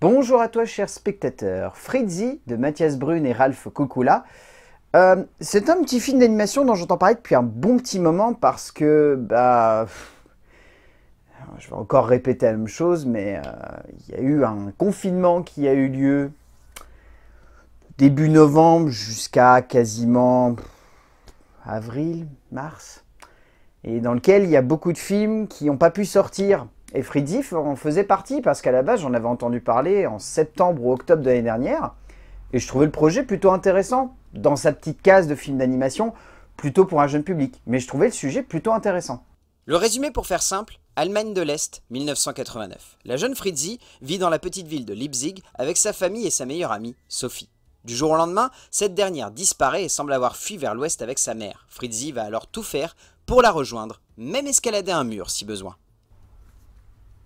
Bonjour à toi, chers spectateurs. Fritzy de Mathias Brune et Ralph Kukula. Euh, c'est un petit film d'animation dont j'entends parler depuis un bon petit moment parce que, bah. Je vais encore répéter la même chose, mais euh, il y a eu un confinement qui a eu lieu début novembre jusqu'à quasiment avril, mars, et dans lequel il y a beaucoup de films qui n'ont pas pu sortir et Fritzi en faisait partie parce qu'à la base, j'en avais entendu parler en septembre ou octobre de l'année dernière. Et je trouvais le projet plutôt intéressant, dans sa petite case de film d'animation, plutôt pour un jeune public. Mais je trouvais le sujet plutôt intéressant. Le résumé pour faire simple, Allemagne de l'Est, 1989. La jeune Fritzi vit dans la petite ville de Leipzig avec sa famille et sa meilleure amie, Sophie. Du jour au lendemain, cette dernière disparaît et semble avoir fui vers l'ouest avec sa mère. Fritzi va alors tout faire pour la rejoindre, même escalader un mur si besoin.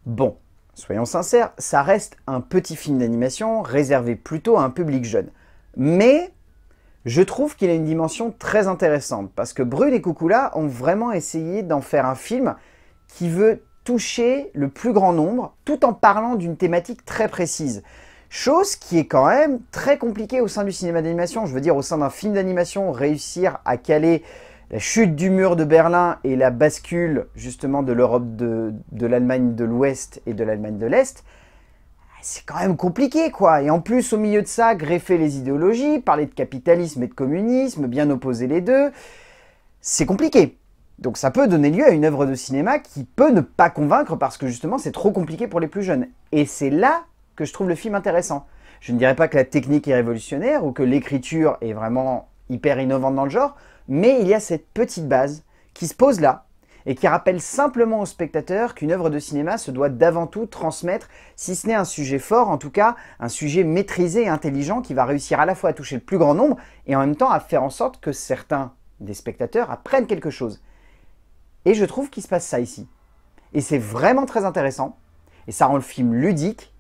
Bon, soyons sincères, ça reste un petit film d'animation réservé plutôt à un public jeune. Mais je trouve qu'il a une dimension très intéressante parce que Brune et Kukula ont vraiment essayé d'en faire un film qui veut toucher le plus grand nombre tout en parlant d'une thématique très précise. Chose qui est quand même très compliquée au sein du cinéma d'animation. Je veux dire, au sein d'un film d'animation, réussir à caler la chute du mur de Berlin et la bascule justement de l'Europe de, l'Allemagne de l'Ouest et de l'Allemagne de l'Est, c'est quand même compliqué quoi. Et en plus, au milieu de ça, greffer les idéologies, parler de capitalisme et de communisme, bien opposer les deux, c'est compliqué. Donc ça peut donner lieu à une œuvre de cinéma qui peut ne pas convaincre parce que justement c'est trop compliqué pour les plus jeunes. Et c'est là que je trouve le film intéressant. Je ne dirais pas que la technique est révolutionnaire ou que l'écriture est vraiment hyper innovante dans le genre, mais il y a cette petite base qui se pose là et qui rappelle simplement au spectateur qu'une œuvre de cinéma se doit d'avant tout transmettre, si ce n'est un sujet fort, en tout cas un sujet maîtrisé et intelligent qui va réussir à la fois à toucher le plus grand nombre et en même temps à faire en sorte que certains des spectateurs apprennent quelque chose. Et je trouve qu'il se passe ça ici. Et c'est vraiment très intéressant, et ça rend le film ludique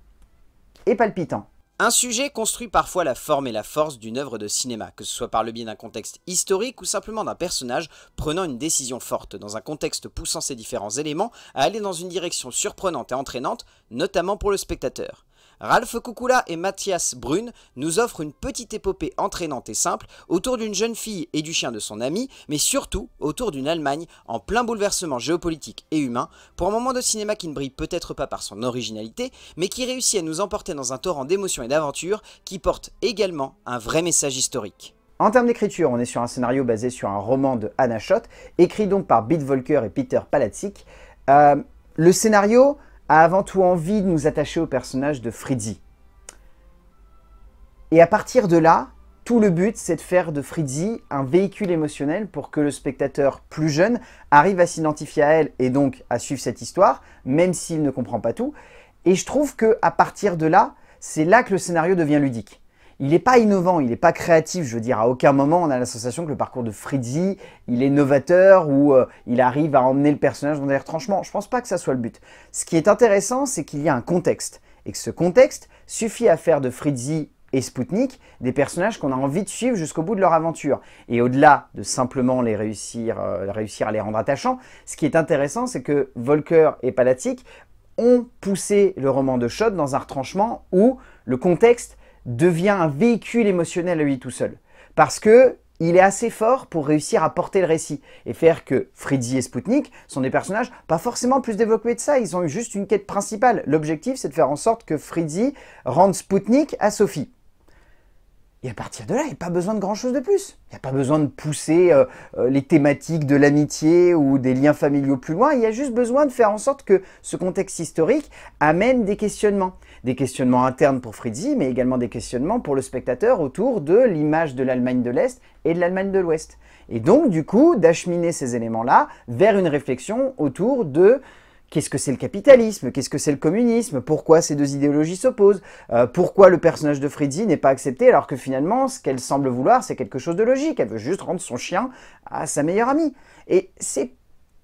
et palpitant. Un sujet construit parfois la forme et la force d'une œuvre de cinéma, que ce soit par le biais d'un contexte historique ou simplement d'un personnage prenant une décision forte, dans un contexte poussant ses différents éléments à aller dans une direction surprenante et entraînante, notamment pour le spectateur. Ralph Kukula et Mathias Brune nous offrent une petite épopée entraînante et simple autour d'une jeune fille et du chien de son ami, mais surtout autour d'une Allemagne en plein bouleversement géopolitique et humain, pour un moment de cinéma qui ne brille peut-être pas par son originalité, mais qui réussit à nous emporter dans un torrent d'émotions et d'aventures qui porte également un vrai message historique. En termes d'écriture, on est sur un scénario basé sur un roman de Hannah Schott, écrit donc par Beat Volker et Peter Palatzik. Euh, le scénario, a avant tout envie de nous attacher au personnage de Fritzi. Et à partir de là, tout le but, c'est de faire de Fritzi un véhicule émotionnel pour que le spectateur plus jeune arrive à s'identifier à elle et donc à suivre cette histoire, même s'il ne comprend pas tout. Et je trouve que à partir de là, c'est là que le scénario devient ludique il n'est pas innovant, il n'est pas créatif. Je veux dire, à aucun moment on a sensation que le parcours de Fritzy, il est novateur ou euh, il arrive à emmener le personnage dans des retranchements. Je pense pas que ça soit le but. Ce qui est intéressant, c'est qu'il y a un contexte. Et que ce contexte suffit à faire de Fritzy et Spoutnik des personnages qu'on a envie de suivre jusqu'au bout de leur aventure. Et au-delà de simplement les réussir, euh, réussir à les rendre attachants, ce qui est intéressant, c'est que Volker et Palatic ont poussé le roman de Schott dans un retranchement où le contexte devient un véhicule émotionnel à lui tout seul. Parce que il est assez fort pour réussir à porter le récit et faire que Fritzi et Spoutnik sont des personnages pas forcément plus développés que ça, ils ont eu juste une quête principale. L'objectif, c'est de faire en sorte que Fritzi rende Spoutnik à Sophie. Et à partir de là, il n'y a pas besoin de grand-chose de plus. Il n'y a pas besoin de pousser euh, euh, les thématiques de l'amitié ou des liens familiaux plus loin. Il y a juste besoin de faire en sorte que ce contexte historique amène des questionnements des questionnements internes pour Fritzi, mais également des questionnements pour le spectateur autour de l'image de l'Allemagne de l'Est et de l'Allemagne de l'Ouest. Et donc, du coup, d'acheminer ces éléments-là vers une réflexion autour de Qu'est-ce que c'est le capitalisme Qu'est-ce que c'est le communisme Pourquoi ces deux idéologies s'opposent euh, Pourquoi le personnage de Freddy n'est pas accepté alors que finalement, ce qu'elle semble vouloir, c'est quelque chose de logique. Elle veut juste rendre son chien à sa meilleure amie. Et c'est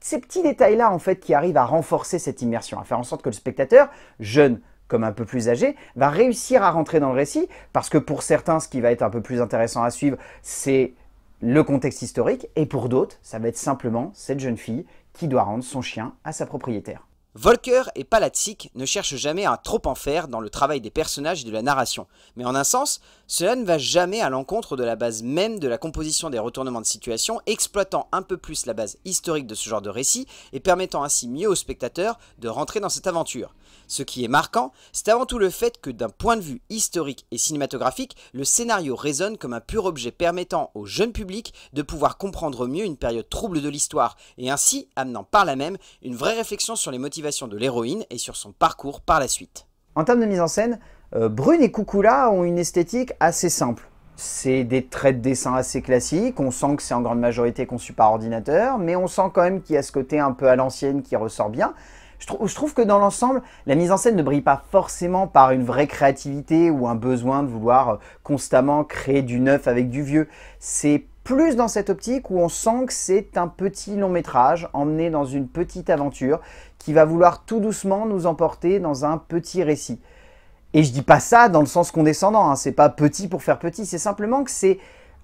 ces petits détails-là, en fait, qui arrivent à renforcer cette immersion, à faire en sorte que le spectateur, jeune, comme un peu plus âgé, va réussir à rentrer dans le récit, parce que pour certains, ce qui va être un peu plus intéressant à suivre, c'est le contexte historique, et pour d'autres, ça va être simplement cette jeune fille qui doit rendre son chien à sa propriétaire. Volker et Palatzik ne cherchent jamais à trop en faire dans le travail des personnages et de la narration, mais en un sens, cela ne va jamais à l'encontre de la base même de la composition des retournements de situation, exploitant un peu plus la base historique de ce genre de récit et permettant ainsi mieux aux spectateurs de rentrer dans cette aventure. Ce qui est marquant, c'est avant tout le fait que d'un point de vue historique et cinématographique, le scénario résonne comme un pur objet permettant au jeune public de pouvoir comprendre mieux une période trouble de l'histoire et ainsi amenant par là même une vraie réflexion sur les motifs de l'héroïne et sur son parcours par la suite. En termes de mise en scène, euh, Brune et Koukoula ont une esthétique assez simple. C'est des traits de dessin assez classiques, on sent que c'est en grande majorité conçu par ordinateur, mais on sent quand même qu'il y a ce côté un peu à l'ancienne qui ressort bien. Je, trouve que dans l'ensemble, la mise en scène ne brille pas forcément par une vraie créativité ou un besoin de vouloir euh, constamment créer du neuf avec du vieux. C'est plus dans cette optique où on sent que c'est un petit long métrage emmené dans une petite aventure qui va vouloir tout doucement nous emporter dans un petit récit. Et je dis pas ça dans le sens condescendant, hein. c'est pas petit pour faire petit, c'est simplement que c'est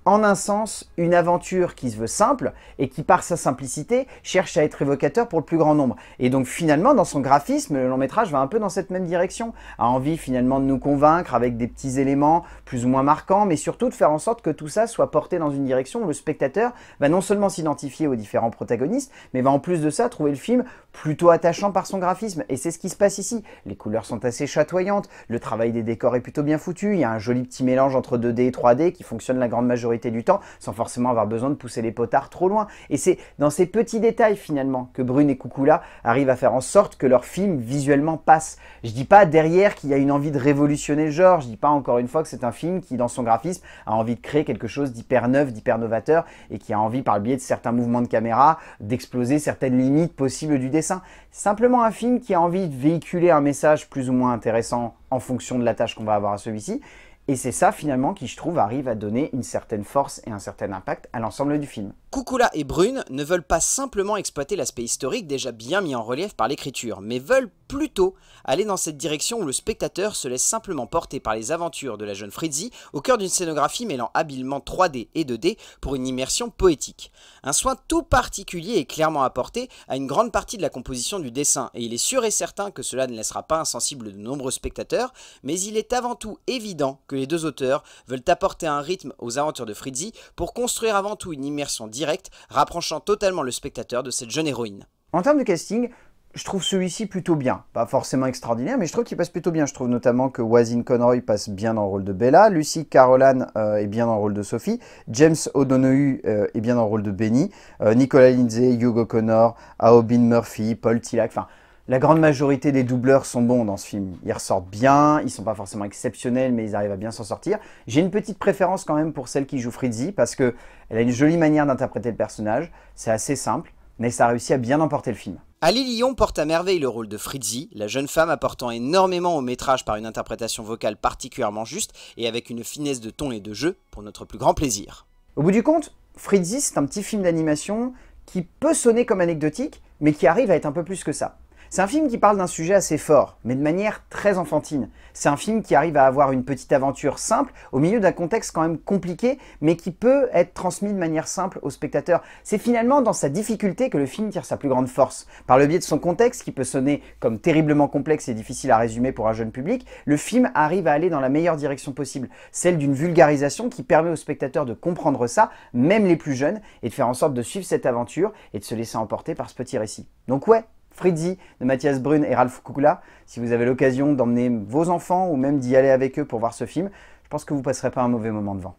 en un sens, une aventure qui se veut simple et qui, par sa simplicité, cherche à être évocateur pour le plus grand nombre. Et donc, finalement, dans son graphisme, le long métrage va un peu dans cette même direction, a envie finalement de nous convaincre avec des petits éléments plus ou moins marquants, mais surtout de faire en sorte que tout ça soit porté dans une direction où le spectateur va non seulement s'identifier aux différents protagonistes, mais va en plus de ça trouver le film plutôt attachant par son graphisme. Et c'est ce qui se passe ici. Les couleurs sont assez chatoyantes, le travail des décors est plutôt bien foutu, il y a un joli petit mélange entre 2D et 3D qui fonctionne la grande majorité du temps, sans forcément avoir besoin de pousser les potards trop loin. Et c'est dans ces petits détails finalement que Brune et Kukula arrivent à faire en sorte que leur film visuellement passe. Je dis pas derrière qu'il y a une envie de révolutionner le genre, je dis pas encore une fois que c'est un film qui dans son graphisme a envie de créer quelque chose d'hyper neuf, d'hyper novateur et qui a envie par le biais de certains mouvements de caméra d'exploser certaines limites possibles du dessin. Simplement un film qui a envie de véhiculer un message plus ou moins intéressant en fonction de la tâche qu'on va avoir à celui-ci et c'est ça finalement qui, je trouve, arrive à donner une certaine force et un certain impact à l'ensemble du film. Kukula et Brune ne veulent pas simplement exploiter l'aspect historique déjà bien mis en relief par l'écriture, mais veulent plutôt aller dans cette direction où le spectateur se laisse simplement porter par les aventures de la jeune Fritzi au cœur d'une scénographie mêlant habilement 3D et 2D pour une immersion poétique. Un soin tout particulier est clairement apporté à une grande partie de la composition du dessin et il est sûr et certain que cela ne laissera pas insensible de nombreux spectateurs, mais il est avant tout évident que les deux auteurs veulent apporter un rythme aux aventures de Fritzi pour construire avant tout une immersion directe rapprochant totalement le spectateur de cette jeune héroïne. En termes de casting, je trouve celui-ci plutôt bien. Pas forcément extraordinaire, mais je trouve qu'il passe plutôt bien. Je trouve notamment que Wazin Conroy passe bien dans le rôle de Bella, Lucy Carolan euh, est bien dans le rôle de Sophie, James O'Donoghue euh, est bien dans le rôle de Benny, euh, Nicolas Lindsay, Hugo Connor, Aobin Murphy, Paul Tillac, enfin... La grande majorité des doubleurs sont bons dans ce film. Ils ressortent bien, ils ne sont pas forcément exceptionnels, mais ils arrivent à bien s'en sortir. J'ai une petite préférence quand même pour celle qui joue Fritzi, parce qu'elle a une jolie manière d'interpréter le personnage. C'est assez simple mais ça a réussi à bien emporter le film. Ali Lyon porte à merveille le rôle de Fritzi, la jeune femme apportant énormément au métrage par une interprétation vocale particulièrement juste et avec une finesse de ton et de jeu pour notre plus grand plaisir. Au bout du compte, Fritzi, c'est un petit film d'animation qui peut sonner comme anecdotique, mais qui arrive à être un peu plus que ça. C'est un film qui parle d'un sujet assez fort, mais de manière très enfantine. C'est un film qui arrive à avoir une petite aventure simple au milieu d'un contexte quand même compliqué, mais qui peut être transmis de manière simple au spectateur. C'est finalement dans sa difficulté que le film tire sa plus grande force. Par le biais de son contexte, qui peut sonner comme terriblement complexe et difficile à résumer pour un jeune public, le film arrive à aller dans la meilleure direction possible, celle d'une vulgarisation qui permet aux spectateurs de comprendre ça, même les plus jeunes, et de faire en sorte de suivre cette aventure et de se laisser emporter par ce petit récit. Donc ouais, Fritzi de Mathias Brune et Ralph Kukula. Si vous avez l'occasion d'emmener vos enfants ou même d'y aller avec eux pour voir ce film, je pense que vous passerez pas un mauvais moment devant.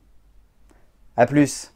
A plus